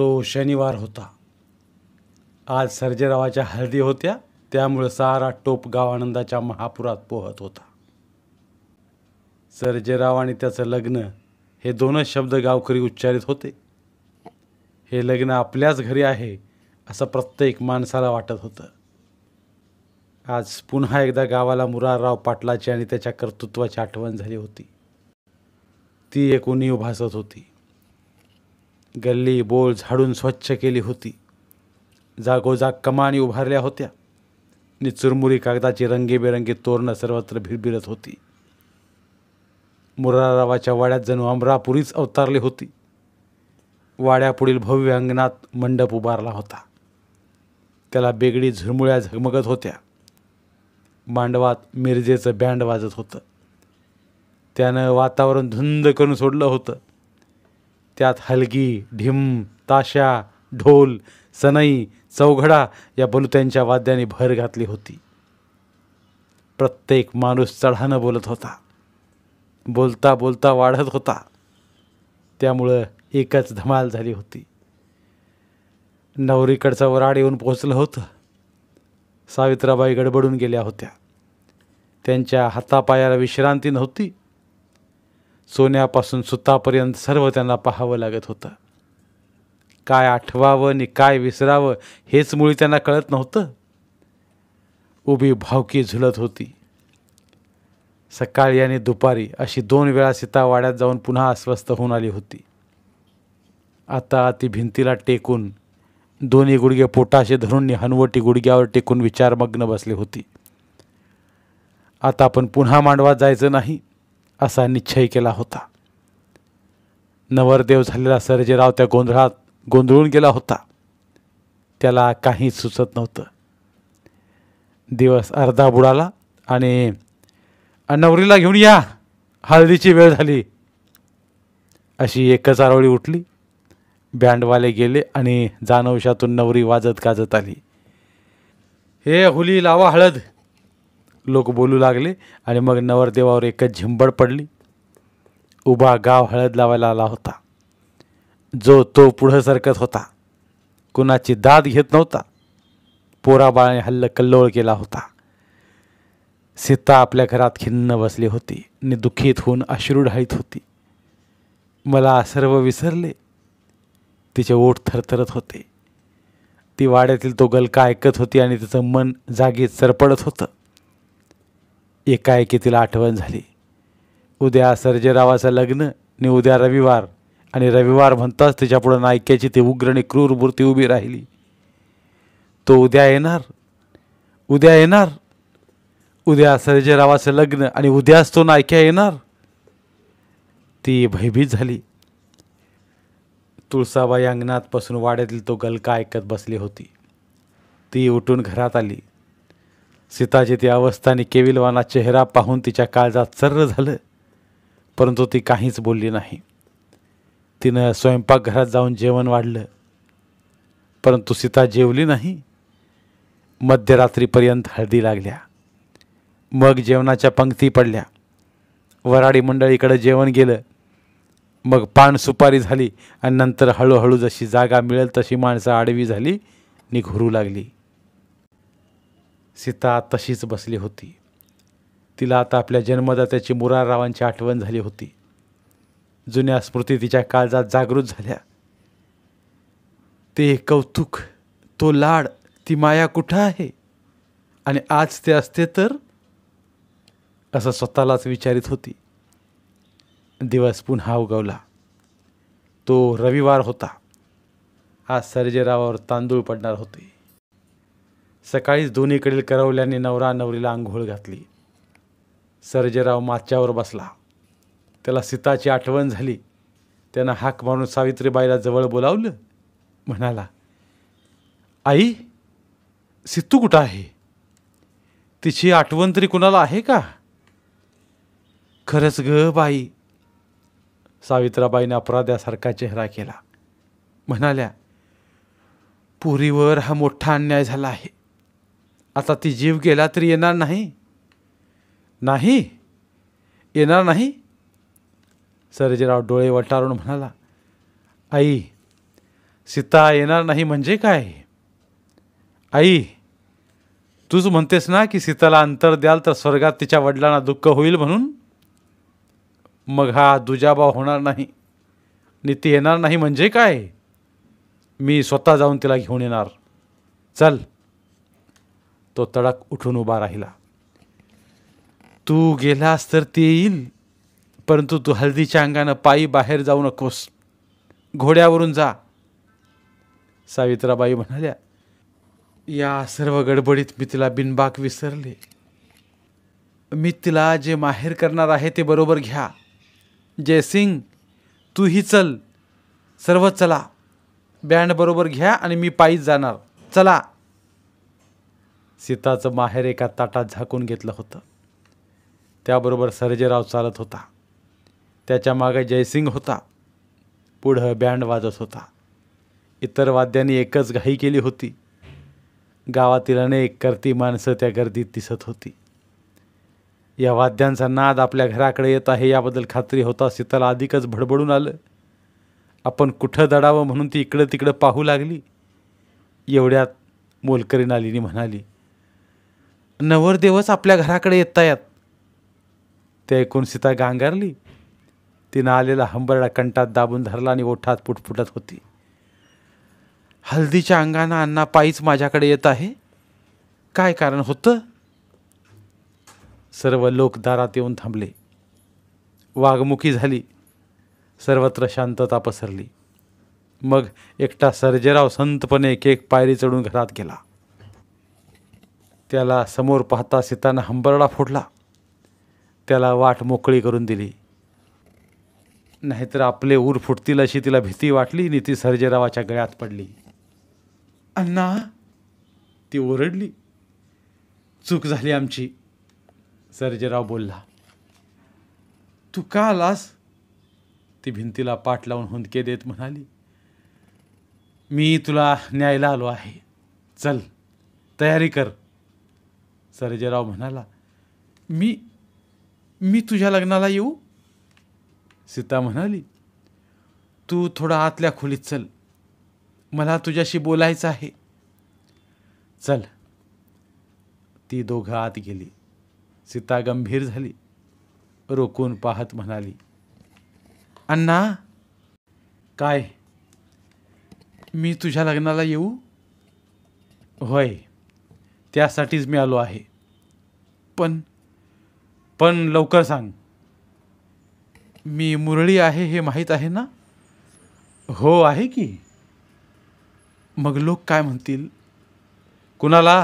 तो शनिवार होता आज सर्जेरावाच्या हळदी होत्या त्यामुळं सारा टोप गाव महापुरात पोहत होता सर्जेराव आणि त्याचं लग्न हे दोनच शब्द गावकरी उच्चारित होते हे लग्न आपल्याच घरी आहे असं प्रत्येक माणसाला वाटत होतं आज पुन्हा एकदा गावाला मुरारराव पाटलाची आणि त्याच्या कर्तृत्वाची आठवण झाली होती ती एक उणीव भासत होती गल्ली बोळ झाडून स्वच्छ केली होती जागोजाग कमानी उभारल्या होत्या नि चुरमुरी कागदाची रंगीबेरंगी तोरणं सर्वत्र भिरभिरत होती मुरारावाच्या वाड्यात जणू अमरापुरीच अवतारली होती वाड्यापुढील भव्य अंगणात मंडप उभारला होता त्याला बेगडी झुरमुळ्या झगमगत होत्या मांडवात मिरजेचं बँड वाजत होतं त्यानं वातावरण धुंद करून सोडलं होतं त्यात हलगी ढिम ताशा ढोल सनई चौघडा या बलुत्यांच्या वाद्याने भर घातली होती प्रत्येक माणूस चढानं बोलत होता बोलता बोलता वाढत होता त्यामुळं एकच धमाल झाली होती नवरीकडचा वराड येऊन पोचलं होतं सावित्राबाई गडबडून गेल्या होत्या त्यांच्या हातापायाला विश्रांती नव्हती सोन्यापासून सुतापर्यंत सर्व त्यांना पाहावं लागत होतं काय आठवावं आणि काय विसरावं हेच मुळी त्यांना कळत नव्हतं उभी भावकी झुलत होती सकाळी आणि दुपारी अशी दोन वेळा सीता वाड्यात जाऊन पुन्हा अस्वस्थ होऊन आली होती आता ती भिंतीला टेकून दोन्ही गुडघे पोटाशी धरून हनवटी गुडघ्यावर टेकून विचारमग्न बसली होती आता आपण पुन्हा मांडवात जायचं नाही असा निश्चय केला होता नवरदेव झालेला सर्जेराव त्या गोंधळात गोंधळून गेला होता त्याला काही सुचत नव्हतं दिवस अर्धा बुडाला आणि नवरीला घेऊन या हळदीची वेळ झाली अशी एकच आरवळी उठली बँडवाले गेले आणि जानवशातून नवरी वाजत गाजत आली हे हुली लावा हळद लोक बोलू लागले आणि मग नवरदेवावर एकच झिंबड पडली उभा गाव हळद लावायला आला होता जो तो पुढं सरकत होता कुणाची दाद घेत नव्हता पोराबाळाने हल्ल कल्लोळ केला होता सीता आपल्या घरात खिन्न बसली होती नि दुःखीत होऊन अश्रू होती मला सर्व विसरले तिचे ओठ थरथरत होते ती वाड्यातील तो गलका ऐकत होती आणि तिचं मन जागीत सरपडत होतं एकाएकी तिला आठवण झाली उद्या सर्जेरावाचं लग्न आणि उद्या रविवार आणि रविवार म्हणताच तिच्यापुढं नायक्याची ती उग्र आणि क्रूर मूर्ती उभी राहिली तो उद्या येणार उद्या येणार उद्या सर्जेरावाचं लग्न आणि उद्याच तो नायक्या येणार ती भयभीत झाली तुळसाबाई अंगणात वाड्यातील तो गलका ऐकत बसली होती ती उठून घरात आली सीताची ती अवस्था केविलवाना चेहरा पाहून तिच्या काळजात चर्र झालं परंतु ती काहीच बोलली नाही तिनं स्वयंपाकघरात जाऊन जेवण वाढलं परंतु सीता जेवली नाही मध्यरात्रीपर्यंत हळदी लागल्या मग जेवणाच्या पंक्ती पडल्या वराडी मंडळीकडे जेवण गेलं मग पान सुपारी झाली आणि नंतर हळूहळू जशी जागा मिळेल तशी माणसं आडवी झाली निघुरू लागली सीता तशीच बसली होती तिला आता आपल्या जन्मदात्याची मुराररावांची आठवण झाली होती जुन्या स्मृती तिच्या काळजात जागृत झाल्या ते कौतुक तो लाड ती माया कुठं आहे आणि आज ते असते तर असं स्वतःलाच विचारित होती दिवस पुन्हा उगवला तो रविवार होता आज सर्जेरावावर तांदूळ पडणार होते सकाळीच दोन्हीकडील करवल्याने नवरा नवरीला आंघोळ घातली सर्जेराव माच्यावर बसला त्याला सीताची आठवण झाली त्यानं हाक मारून सावित्रीबाईला जवळ बोलावलं म्हणाला आई सितू कुठं आहे तिची आठवण तरी कुणाला आहे का खरंच ग बाई सावित्राबाईने अपराध्यासारखा चेहरा केला म्हणाल्या पुरीवर हा मोठा अन्याय झाला आहे आता ती जीव गेला तरी येणार नाही नाही येणार नाही सर्जेराव डोळे वटारून म्हणाला आई सीता येणार नाही म्हणजे काय आई तूच म्हणतेस ना की सीताला अंतर द्याल तर स्वर्गात तिच्या वडिलांना दुःख होईल म्हणून मग हा दुजाबा होणार नाही ती येणार नाही म्हणजे काय मी स्वतः जाऊन तिला घेऊन येणार चल तो तडक उठून उभा राहिला तू गेलास तर ते येईल परंतु तू हल्दीच्या अंगानं पायी बाहेर जाऊ नकोस घोड्यावरून जा सावित्राबाई म्हणाल्या या सर्व गडबडीत मी तिला बिनबाक विसरले मी तिला जे माहेर करणार आहे ते बरोबर घ्या जयसिंग तूही चल सर्व चला बँड बरोबर घ्या आणि मी पायीच जाणार चला सीताचं माहेर एका ताटात झाकून घेतलं होतं त्याबरोबर सर्जेराव चालत होता त्याच्या मागे जयसिंग होता पुढं बँड वाजत होता इतर वाद्यांनी एकच घाई केली होती गावातील अनेक करती माणसं त्या गर्दीत दिसत होती या वाद्यांचा नाद आपल्या घराकडे येत आहे याबद्दल खात्री होता सीताला अधिकच भडबडून आलं आपण कुठं दडावं म्हणून ती इकडं तिकडं पाहू लागली एवढ्यात मोलकरी नालीनी म्हणाली नवरदेवच आपल्या घराकडे येत ते ऐकून सीता गांगारली तिनं आलेला हंबरडा कंटात दाबून धरला आणि ओठात पुटपुटत होती हल्दीच्या अंगानं अण्णा पायीच माझ्याकडे येत आहे काय कारण होतं सर्व लोक दारात येऊन थांबले वाघमुखी झाली सर्वत्र शांतता पसरली मग एकटा सर्जेराव संतपणे एक एक पायरी चढून घरात गेला त्याला समोर पाहता सीतानं हंबरडा फोडला त्याला वाट मोकळी करून दिली नाहीतर आपले ऊर फुटतील अशी तिला भीती वाटली आणि ती सर्जेरावाच्या गळ्यात पडली अण्णा ती ओरडली चूक झाली आमची सर्जेराव बोलला तू का आलास ती भिंतीला पाठ लावून हुंदके देत म्हणाली मी तुला न्यायला आलो आहे चल तयारी कर सर्जेराव म्हणाला मी मी तुझ्या लग्नाला येऊ सीता म्हणाली तू थोडा आतल्या खोलीत चल मला तुझ्याशी बोलायचं आहे चल ती दोघं आत गेली सीता गंभीर झाली रोखून पाहत म्हणाली अण्णा काय मी तुझ्या लग्नाला येऊ होय त्यासाठीच मी आलो आहे पण पण लवकर सांग मी मुरळी आहे हे माहीत आहे ना हो आहे की मग लोक काय म्हणतील कुणाला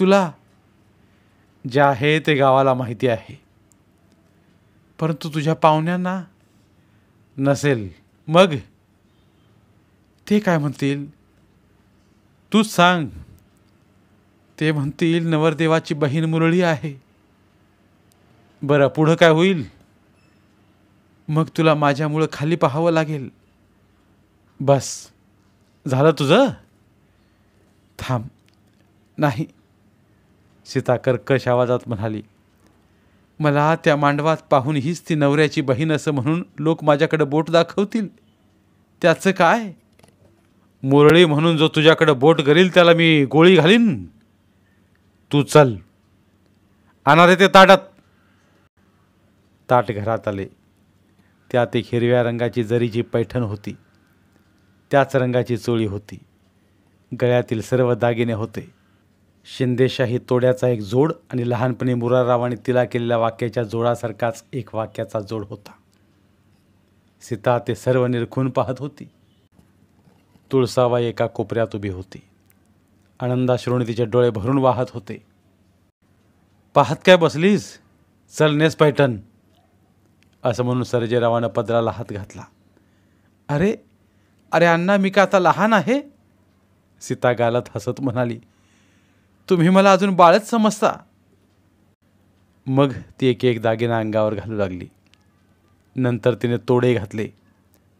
तुला जे आहे ते गावाला माहिती आहे परंतु तुझ्या पाहुण्यांना नसेल मग ते काय म्हणतील तूच सांग ते म्हणतील नवरदेवाची बहीण मुरळी आहे बरं पुढं काय होईल मग तुला माझ्यामुळं खाली पाहावं लागेल बस झालं तुझं थांब नाही सीता कर्कश आवाजात म्हणाली मला त्या मांडवात पाहून हीच ती नवऱ्याची बहीण असं म्हणून लोक माझ्याकडं बोट दाखवतील त्याचं काय मुरळी म्हणून जो तुझ्याकडं बोट करील त्याला मी गोळी घालीन तू चल आणा ते ताटात ताट घरात आले त्यात एक हिरव्या रंगाची जरीची पैठण होती त्याच रंगाची चोळी होती गळ्यातील सर्व दागिने होते शिंदेशाही तोड्याचा एक जोड आणि लहानपणी मुरारावाने तिला केलेल्या वाक्याच्या जोडासारखाच एक वाक्याचा जोड होता सीता ते सर्व निरखून पाहत होती तुळसावा एका कोपऱ्यात उभी होती आनंदाश्रोणी तिचे डोळे भरून वाहत होते पाहत काय बसलीस चल नेस पैठण असं म्हणून सर्जेरावानं पदराला हात घातला अरे अरे अण्णा मी का आता लहान आहे सीता गालत हसत म्हणाली तुम्ही मला अजून बाळच समजता मग ती एक एक दागिना अंगावर घालू लागली नंतर तिने तोडे घातले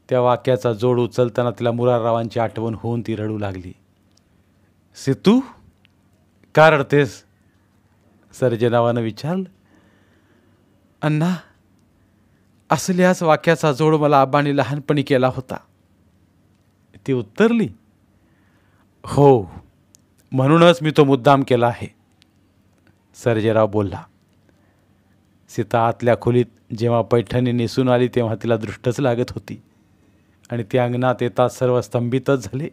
त्या वाक्याचा जोड उचलताना तिला मुराररावांची आठवण होऊन ती रडू लागली से का रडतेस सर्जनावानं विचारलं अण्णा असल्याच वाक्याचा जोड मला आबाने लहानपणी केला होता ती उत्तरली हो म्हणूनच मी तो मुद्दाम केला आहे सर्जेराव बोलला सीता आतल्या खोलीत जेव्हा पैठणी नेसून आली तेव्हा तिला दृष्टच लागत होती आणि ती अंगणात येतात सर्व स्तंभितच झाले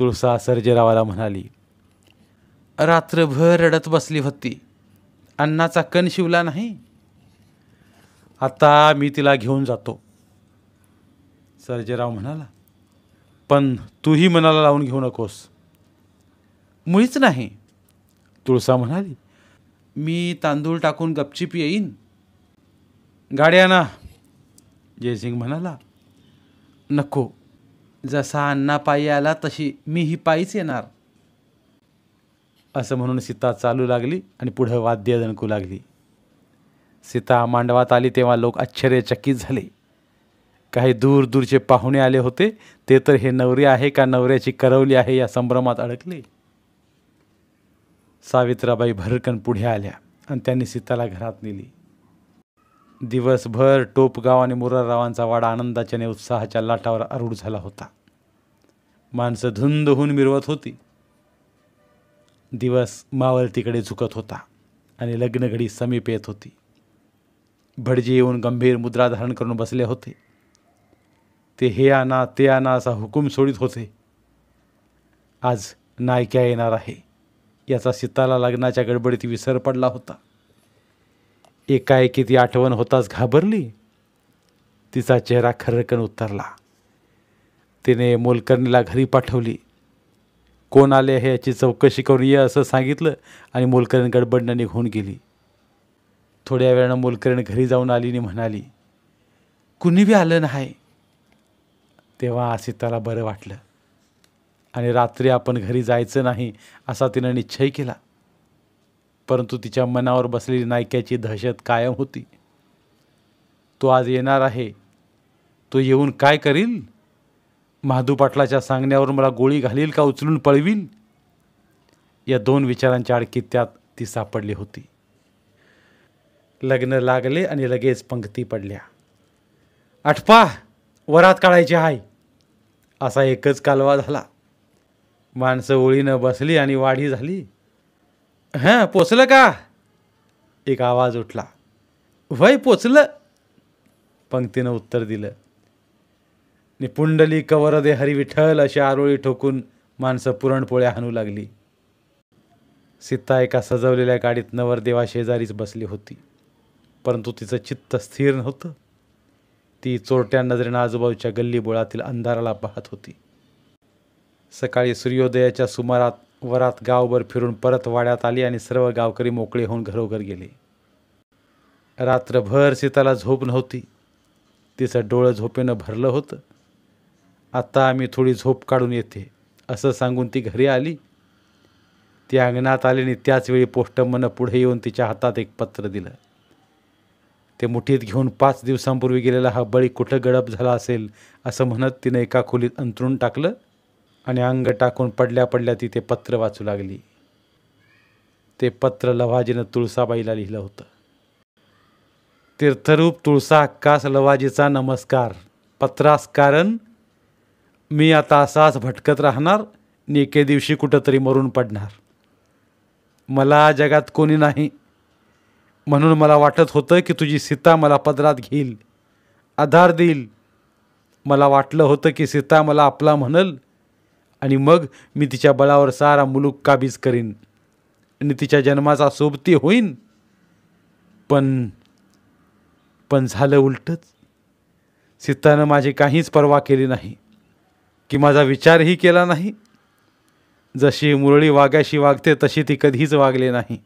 तुळसा सर्जेरावाला म्हणाली रात्रभर रडत बसली होती अन्नाचा कण शिवला नाही आता मी तिला घेऊन जातो सर्जेराव म्हणाला पण तूही मनाला लावून घेऊ नकोस मुळीच नाही तुळसा म्हणाली मी तांदूळ टाकून गपचिप येईन गाड्या ना जयसिंग म्हणाला नको जसा अण्णा पायी आला तशी मी ही पायीच येणार असं म्हणून सीता चालू लागली आणि पुढं वाद्य दणकू लागली सीता मांडवात आली तेव्हा लोक आश्चर्यचकित झाले काही दूर दूरचे पाहुणे आले होते ते तर हे नवरे आहे का नवऱ्याची करवली आहे या संभ्रमात अडकले सावित्राबाई भरकन पुढे आल्या आणि त्यांनी सीताला घरात नेली दिवसभर टोपगाव आणि मुरारावांचा वाडा आनंदाच्याने उत्साहाच्या लाटावर आरूढ झाला होता माणसं धुंद होऊन मिरवत होती दिवस मावळतीकडे झुकत होता आणि लग्नघडी समीप येत होती भटजी येऊन गंभीर मुद्रा धारण करून बसले होते ते हे आणा ते आणा असा हुकूम सोडित होते आज नायक्या येणार आहे याचा सीताला लग्नाच्या गडबडीत विसर पडला होता एकाएकी ती आठवण होताच घाबरली तिचा चेहरा खर्रकन उतरला तिने मोलकरणीला घरी पाठवली कोण आले हे याची चौकशी करून ये असं सांगितलं आणि मोलकरण गडबडनं निघून गेली थोड्या वेळानं मोलकरण घरी जाऊन आली आणि म्हणाली कुणी बी आलं नाही तेव्हा त्याला बरं वाटलं आणि रात्री आपण घरी जायचं नाही असा तिनं निश्चय केला परंतु तिच्या मनावर बसलेली नायक्याची दहशत कायम होती तो आज येणार आहे तो येऊन काय करील महादू पाटलाच्या सांगण्यावर मला गोळी घालील का उचलून पळवीन या दोन विचारांच्या आडकी त्यात ती सापडली होती लग्न लागले आणि लगेच पंक्ती पडल्या आठपा वरात काढायची आहे असा एकच कालवा झाला माणसं ओळीनं बसली आणि वाढी झाली हां पोचलं का एक आवाज उठला वय पोचलं पंक्तीनं उत्तर दिलं नि पुंडली कवरदे हरी विठल अशी आरोळी ठोकून माणसं पुरणपोळ्या हाणू लागली सीता एका सजवलेल्या गाडीत नवरदेवा शेजारीच बसली होती परंतु तिचं चित्त स्थिर नव्हतं ती चोरट्या नजरेनं आजूबाजूच्या गल्लीबोळातील अंधाराला पाहत होती सकाळी सूर्योदयाच्या सुमारात वरात गावभर फिरून परत वाड्यात आली आणि सर्व गावकरी मोकळे होऊन घरोघर गेले रात्रभर सीताला झोप नव्हती तिचं डोळं झोपेनं भरलं होतं आत्ता आम्ही थोडी झोप काढून येते असं सांगून ती घरी आली ती अंगणात आली आणि त्याचवेळी पोष्टमनं पुढे येऊन तिच्या हातात एक पत्र दिलं ते मुठीत घेऊन पाच दिवसांपूर्वी गेलेला हा बळी कुठं गडप झाला असेल असं म्हणत तिनं एका खोलीत अंतरून टाकलं आणि अंग टाकून पडल्या पडल्या ती ते पत्र वाचू लागली ते पत्र लवाजीनं तुळसाबाईला लिहिलं होतं तीर्थरूप तुळसा अक्कास लवाजीचा नमस्कार पत्रास कारण मी आता असाच भटकत राहणार आणि एके दिवशी कुठंतरी मरून पडणार मला जगात कोणी नाही म्हणून मला वाटत होतं की तुझी सीता मला पदरात घेईल आधार देईल मला वाटलं होतं की सीता मला आपला म्हणल आणि मग मी तिच्या बळावर सारा मुलूक काबीज करीन आणि तिच्या जन्माचा सोबती होईन पण पण झालं उलटच सीतानं माझी काहीच पर्वा केली नाही की माझा विचारही केला नाही जशी मुरळी वाग्याशी वागते तशी ती कधीच वागली नाही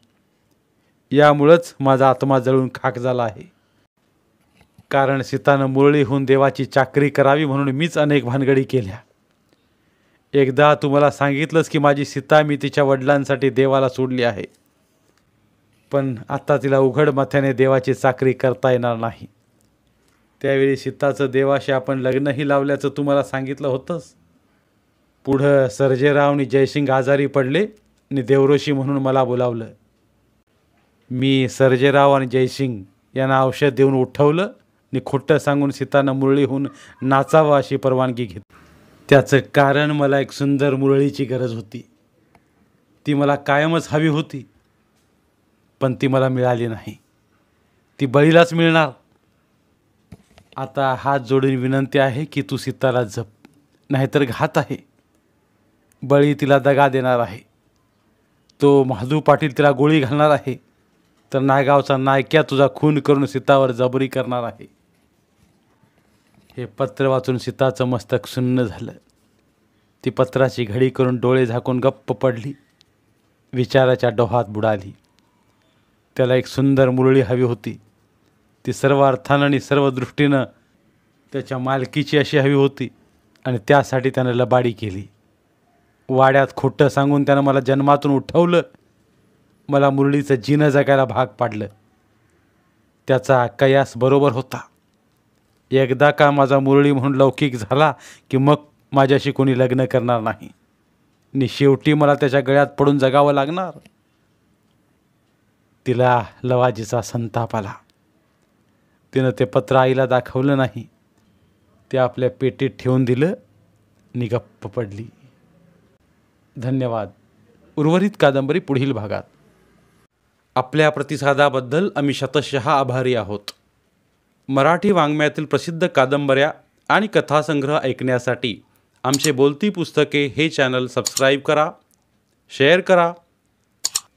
यामुळंच माझा आत्मा जळून खाक झाला आहे कारण सीतानं मुरळी होऊन देवाची चाकरी करावी म्हणून मीच अनेक भानगडी केल्या एकदा तुम्हाला सांगितलंच की माझी सीता मी तिच्या वडिलांसाठी देवाला सोडली आहे पण आत्ता तिला उघड मथ्याने देवाची चाकरी करता येणार नाही त्यावेळी सीताचं देवाशी आपण लग्नही लावल्याचं तुम्हाला सांगितलं होतंच पुढं सर्जेराव आणि जयसिंग आजारी पडले आणि देवरोशी म्हणून मला बोलावलं मी सर्जेराव आणि जयसिंग यांना औषध देऊन उठवलं आणि खोटं सांगून सीतानं मुरळीहून होऊन नाचावं अशी परवानगी घेतली त्याचं कारण मला एक सुंदर मुरळीची गरज होती ती मला कायमच हवी होती पण ती मला मिळाली नाही ती बळीलाच मिळणार आता हात जोडून विनंती आहे की तू सीताला जप नाहीतर घात आहे बळी तिला दगा देणार आहे तो महादू पाटील तिला गोळी घालणार आहे तर नायगावचा नायक्या तुझा खून करून सीतावर जबरी करणार आहे हे पत्र वाचून सीताचं मस्तक सुन्न झालं ती पत्राची घडी करून डोळे झाकून गप्प पडली विचाराच्या डोहात बुडाली त्याला एक सुंदर मुरळी हवी होती ती सर्व अर्थानं आणि सर्व दृष्टीनं त्याच्या मालकीची अशी हवी होती आणि त्यासाठी त्यानं लबाडी केली वाड्यात खोटं सांगून त्यानं मला जन्मातून उठवलं मला मुरळीचं जिनं जगायला भाग पाडलं त्याचा कयास बरोबर होता एकदा का माझा मुरळी म्हणून लौकिक झाला की मग माझ्याशी कोणी लग्न करणार नाही नि शेवटी मला त्याच्या गळ्यात पडून जगावं लागणार तिला लवाजीचा संताप आला तिनं ते पत्र आईला दाखवलं नाही ते आपल्या पेटीत ठेवून दिलं नि गप्प पडली धन्यवाद उर्वरित कादंबरी पुढील भागात आपल्या प्रतिसादाबद्दल आम्ही शतशः आभारी आहोत मराठी वाङ्मयातील प्रसिद्ध कादंबऱ्या आणि कथासंग्रह ऐकण्यासाठी आमचे बोलती पुस्तके हे चॅनल सबस्क्राईब करा शेअर करा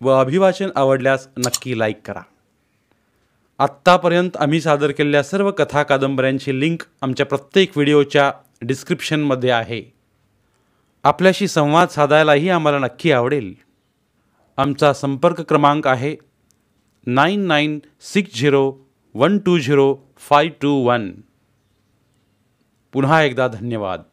व अभिवाचन आवडल्यास नक्की लाईक करा आत्तापर्यंत आम्ही सादर केलेल्या सर्व कथा कादंबऱ्यांची लिंक आमच्या प्रत्येक व्हिडिओच्या डिस्क्रिप्शनमध्ये आहे आपल्याशी संवाद साधायलाही आम्हाला नक्की आवडेल आमचा संपर्क क्रमांक आहे nine nine six zero one two zero five two one पुन्हा एकदा धन्यवाद